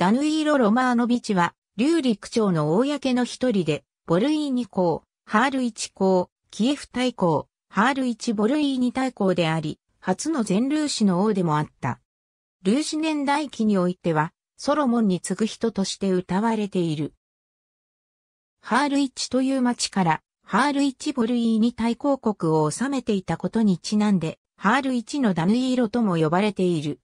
ダヌイーロ・ロマーノビチは、リューリック朝の公の一人で、ボルイーニ公、ハールチ公、キエフ大公、ハールチ・ボルイーニ大公であり、初の全ルーシの王でもあった。ルーシ年代記においては、ソロモンに次ぐ人として歌われている。ハールチという町から、ハールチ・ボルイーニ大公国を治めていたことにちなんで、ハールチのダヌイーロとも呼ばれている。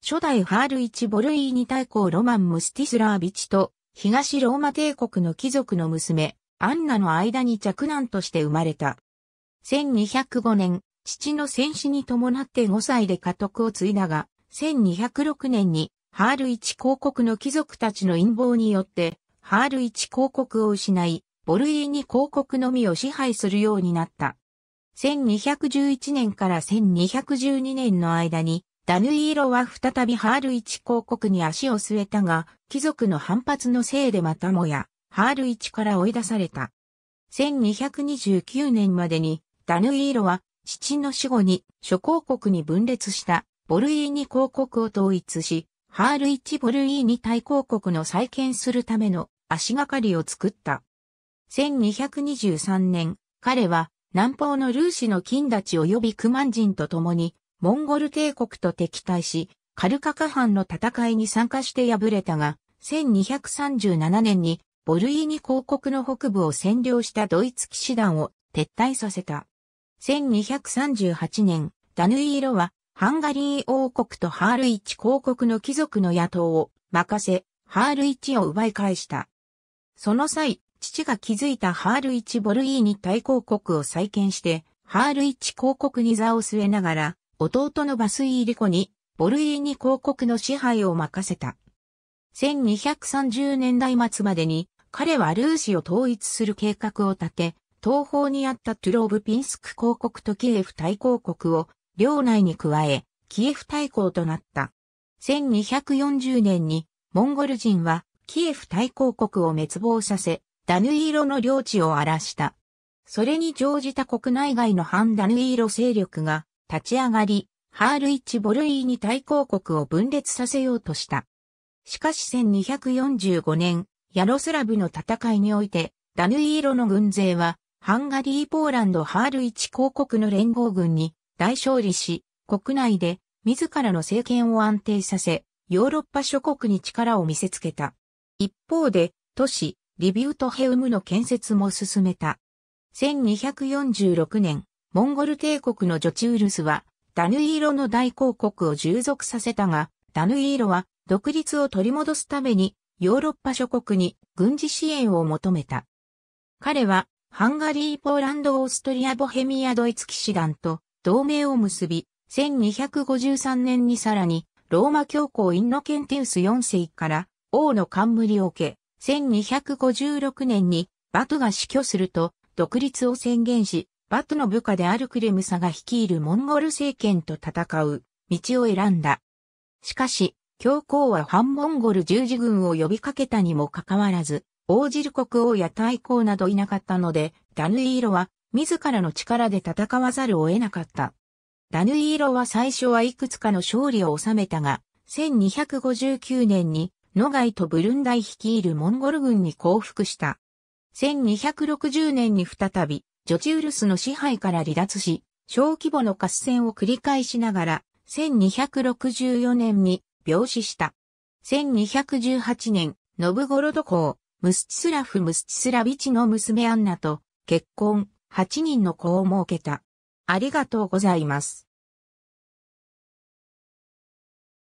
初代ハール・イチ・ボルイーニ大公ロマン・ムスティスラービチと東ローマ帝国の貴族の娘、アンナの間に着難として生まれた。1205年、父の戦死に伴って5歳で家督を継いだが、1206年にハール1公国の貴族たちの陰謀によって、ハール1公国を失い、ボルイーニ公国のみを支配するようになった。1211年から1212年の間に、ダヌイーロは再びハールチ公国に足を据えたが、貴族の反発のせいでまたもや、ハールチから追い出された。1229年までに、ダヌイーロは、父の死後に諸公国に分裂したボルイーニ公国を統一し、ハールチボルイーニ大公国の再建するための足がかりを作った。1223年、彼は南方のルーシの金立ち及びクマン人と共にモンゴル帝国と敵対し、カルカカ藩の戦いに参加して敗れたが、1237年にボルイーニ公国の北部を占領したドイツ騎士団を撤退させた。1238年、ダヌイーロはハンガリー王国とハールイチ公国の貴族の野党を任せ、ハールイチを奪い返した。その際、父が築いたハールイチボルイーニ大公国を再建して、ハールイチ公国に座を据えながら、弟のバスイーリコに、ボルイーニ公国の支配を任せた。1230年代末までに、彼はルーシを統一する計画を立て、東方にあったトゥローブピンスク公国とキエフ大公国を領内に加え、キエフ大公となった。1240年にモンゴル人はキエフ大公国を滅亡させ、ダヌイーロの領地を荒らした。それに乗じた国内外の反ダヌイーロ勢力が立ち上がり、ハールイチ・ボルイーに対抗国を分裂させようとした。しかし1245年、ヤロスラブの戦いにおいて、ダヌイーロの軍勢は、ハンガリー・ポーランド・ハールイチ公国の連合軍に大勝利し、国内で自らの政権を安定させ、ヨーロッパ諸国に力を見せつけた。一方で、都市、リビウトヘウムの建設も進めた。1246年、モンゴル帝国のジョチウルスは、ダヌイーロの大公国を従属させたが、ダヌイーロは独立を取り戻すためにヨーロッパ諸国に軍事支援を求めた。彼はハンガリー・ポーランド・オーストリア・ボヘミア・ドイツ騎士団と同盟を結び、1253年にさらにローマ教皇インノケンテウス4世から王の冠を受け、1256年にバトが死去すると独立を宣言し、バトの部下であるクレムサが率いるモンゴル政権と戦う道を選んだ。しかし、教皇は反モンゴル十字軍を呼びかけたにもかかわらず、応じる国王や大公などいなかったので、ダヌイーロは自らの力で戦わざるを得なかった。ダヌイーロは最初はいくつかの勝利を収めたが、1259年にノガイとブルンダイ率いるモンゴル軍に降伏した。1260年に再びジョチウルスの支配から離脱し、小規模の合戦を繰り返しながら、1264年に病死した。1218年、ノブゴロド公、ムスチスラフ・ムスチスラビチの娘アンナと結婚、8人の子を設けた。ありがとうございます。